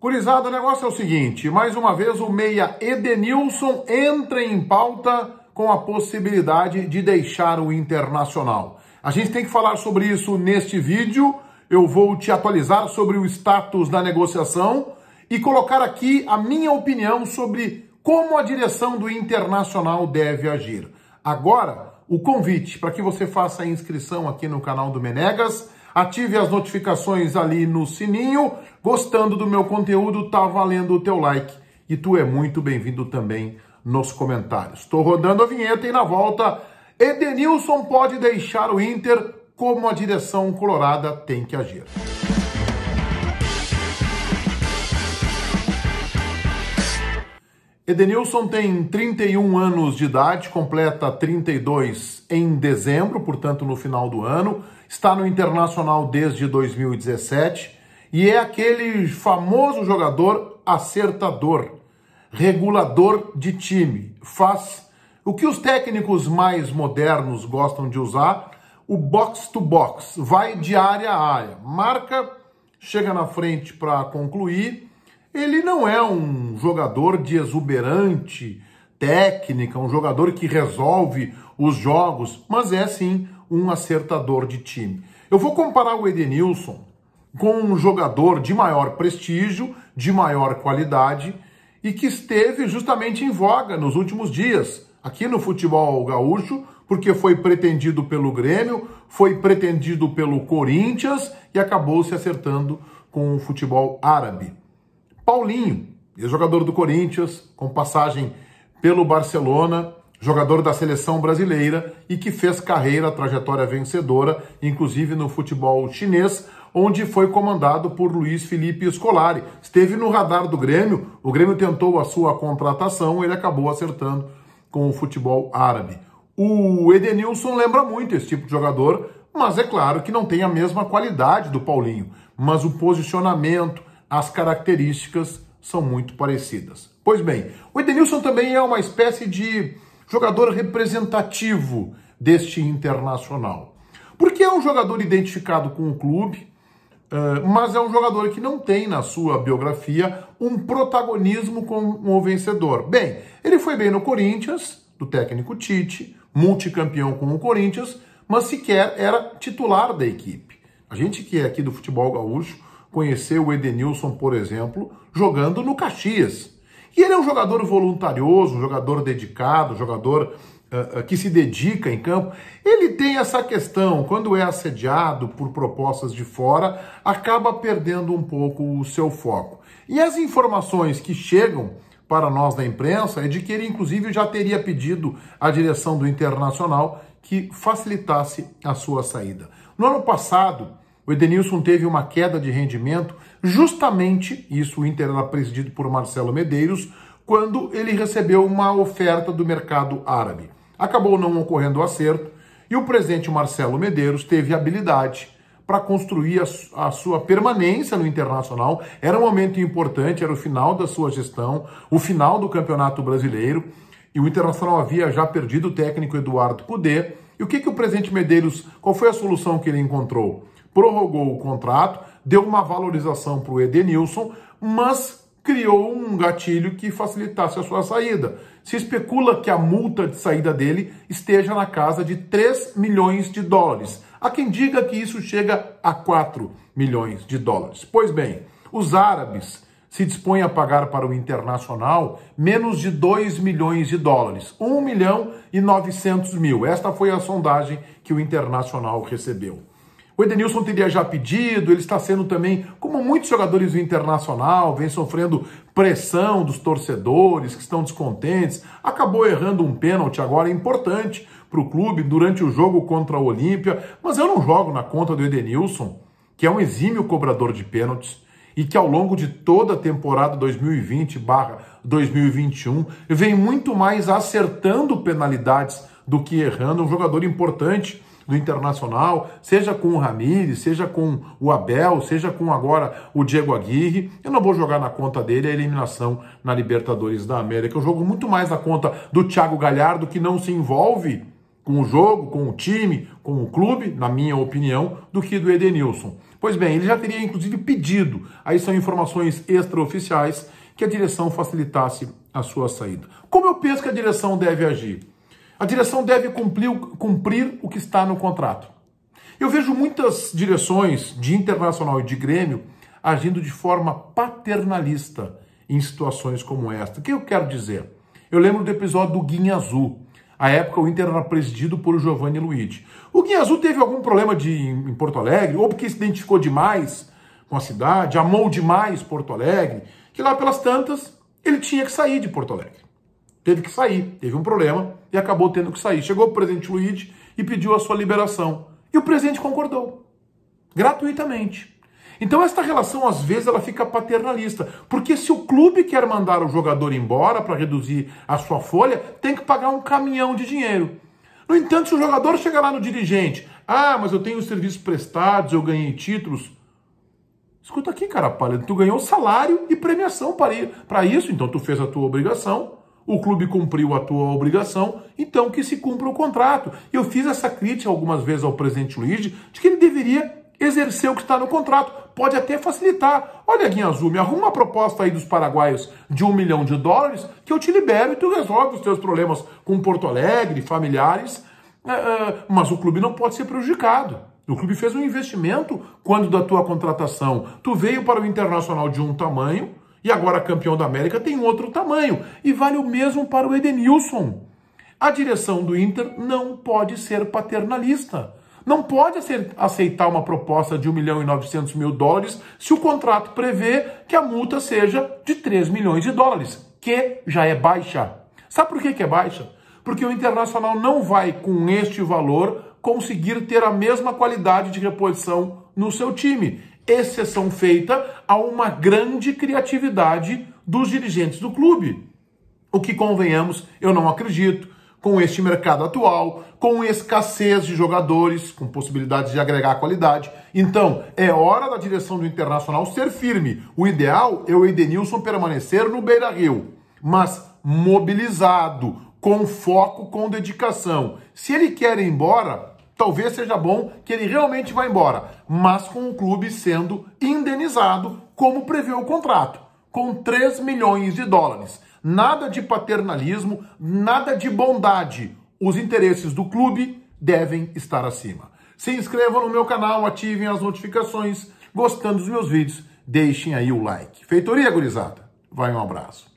Curizada, o negócio é o seguinte: mais uma vez o meia Edenilson entra em pauta com a possibilidade de deixar o Internacional. A gente tem que falar sobre isso neste vídeo. Eu vou te atualizar sobre o status da negociação e colocar aqui a minha opinião sobre como a direção do Internacional deve agir. Agora, o convite para que você faça a inscrição aqui no canal do Menegas Ative as notificações ali no sininho. Gostando do meu conteúdo, tá valendo o teu like. E tu é muito bem-vindo também nos comentários. Estou rodando a vinheta e na volta, Edenilson pode deixar o Inter como a direção colorada tem que agir. Edenilson tem 31 anos de idade, completa 32 em dezembro, portanto no final do ano está no Internacional desde 2017 e é aquele famoso jogador acertador, regulador de time. Faz o que os técnicos mais modernos gostam de usar, o box to box, vai de área a área, marca, chega na frente para concluir. Ele não é um jogador de exuberante técnica, um jogador que resolve os jogos, mas é sim um acertador de time. Eu vou comparar o Edenilson com um jogador de maior prestígio, de maior qualidade e que esteve justamente em voga nos últimos dias aqui no futebol gaúcho, porque foi pretendido pelo Grêmio, foi pretendido pelo Corinthians e acabou se acertando com o futebol árabe. Paulinho, jogador do Corinthians, com passagem pelo Barcelona, jogador da seleção brasileira e que fez carreira, trajetória vencedora, inclusive no futebol chinês, onde foi comandado por Luiz Felipe Scolari. Esteve no radar do Grêmio, o Grêmio tentou a sua contratação, ele acabou acertando com o futebol árabe. O Edenilson lembra muito esse tipo de jogador, mas é claro que não tem a mesma qualidade do Paulinho, mas o posicionamento, as características são muito parecidas. Pois bem, o Edenilson também é uma espécie de jogador representativo deste internacional. Porque é um jogador identificado com o clube, eh, mas é um jogador que não tem na sua biografia um protagonismo como um vencedor. Bem, ele foi bem no Corinthians, do técnico Tite, multicampeão com o Corinthians, mas sequer era titular da equipe. A gente que é aqui do futebol gaúcho conheceu o Edenilson, por exemplo, jogando no Caxias e ele é um jogador voluntarioso, um jogador dedicado, um jogador ah, ah, que se dedica em campo. Ele tem essa questão, quando é assediado por propostas de fora, acaba perdendo um pouco o seu foco. E as informações que chegam para nós da imprensa é de que ele, inclusive, já teria pedido à direção do Internacional que facilitasse a sua saída. No ano passado, o Edenilson teve uma queda de rendimento, justamente, isso o Inter era presidido por Marcelo Medeiros, quando ele recebeu uma oferta do mercado árabe. Acabou não ocorrendo o acerto e o presidente Marcelo Medeiros teve habilidade para construir a, a, sua permanência no Internacional. Era um momento importante, era o final da sua gestão, o final do Campeonato Brasileiro e o Internacional havia já perdido o técnico Eduardo Cudê. E o que, que o presidente Medeiros, qual foi a solução que ele encontrou? prorrogou o contrato, deu uma valorização para o Edenilson, mas criou um gatilho que facilitasse a sua saída. Se especula que a multa de saída dele esteja na casa de 3 milhões de dólares. Há quem diga que isso chega a 4 milhões de dólares. Pois bem, os árabes se dispõem a pagar para o internacional menos de 2 milhões de dólares, 1 milhão e 900 mil. Esta foi a sondagem que o internacional recebeu. O Edenilson teria já pedido, ele está sendo também, como muitos jogadores do Internacional, vem sofrendo pressão dos torcedores que estão descontentes, acabou errando um pênalti agora é importante para o clube durante o jogo contra a Olímpia, mas eu não jogo na conta do Edenilson, que é um exímio cobrador de pênaltis e que ao longo de toda a temporada 2020/2021 vem muito mais acertando penalidades do que errando, um jogador importante do Internacional, seja com o Ramires, seja com o Abel, seja com agora o Diego Aguirre. Eu não vou jogar na conta dele a eliminação na Libertadores da América. Eu jogo muito mais na conta do Thiago Galhardo, que não se envolve com o jogo, com o time, com o clube, na minha opinião, do que do Edenilson. Pois bem, ele já teria inclusive pedido, aí são informações extraoficiais, que a direção facilitasse a sua saída. Como eu penso que a direção deve agir? A direção deve cumprir, cumprir o que está no contrato. Eu vejo muitas direções de internacional e de Grêmio agindo de forma paternalista em situações como esta. O que eu quero dizer? Eu lembro do episódio do Guinha Azul. À época, o Inter era presidido por Giovanni Luiz. O Guinha Azul teve algum problema de, em Porto Alegre, ou porque se identificou demais com a cidade, amou demais Porto Alegre, que lá pelas tantas ele tinha que sair de Porto Alegre. Teve que sair, teve um problema, e acabou tendo que sair. Chegou o presidente Luiz e pediu a sua liberação. E o presidente concordou, gratuitamente. Então esta relação às vezes ela fica paternalista, porque se o clube quer mandar o jogador embora para reduzir a sua folha, tem que pagar um caminhão de dinheiro. No entanto, se o jogador chegar lá no dirigente, ah, mas eu tenho serviços prestados, eu ganhei títulos, Escuta aqui, cara palha tu ganhou salário e premiação para isso, então tu fez a tua obrigação o clube cumpriu a tua obrigação, então que se cumpra o contrato. Eu fiz essa crítica algumas vezes ao presidente Luiz de que ele deveria exercer o que está no contrato. Pode até facilitar. Olha, Guinha Azul, me arruma uma proposta aí dos paraguaios de um milhão de dólares que eu te libero e tu resolve os teus problemas com Porto Alegre, familiares. É, é, mas o clube não pode ser prejudicado. O clube fez um investimento quando da tua contratação. Tu veio para o Internacional de um tamanho, e agora campeão da América, tem outro tamanho. E vale o mesmo para o Edenilson. A direção do Inter não pode ser paternalista. Não pode aceitar uma proposta de 1 milhão e 900 mil dólares se o contrato prevê que a multa seja de 3 milhões de dólares, que já é baixa. Sabe por que, que é baixa? Porque o Internacional não vai, com este valor, conseguir ter a mesma qualidade de reposição no seu time exceção feita a uma grande criatividade dos dirigentes do clube. O que, convenhamos, eu não acredito com este mercado atual, com escassez de jogadores, com possibilidades de agregar qualidade. Então, é hora da direção do Internacional ser firme. O ideal é o Edenilson permanecer no Beira-Rio, mas mobilizado, com foco, com dedicação. Se ele quer ir embora, talvez seja bom que ele realmente vá embora, mas com o clube sendo indenizado, como prevê o contrato, com 3 milhões de dólares. Nada de paternalismo, nada de bondade. Os interesses do clube devem estar acima. Se inscrevam no meu canal, ativem as notificações. Gostando dos meus vídeos, deixem aí o like. Feitoria, gurizada. Vai um abraço.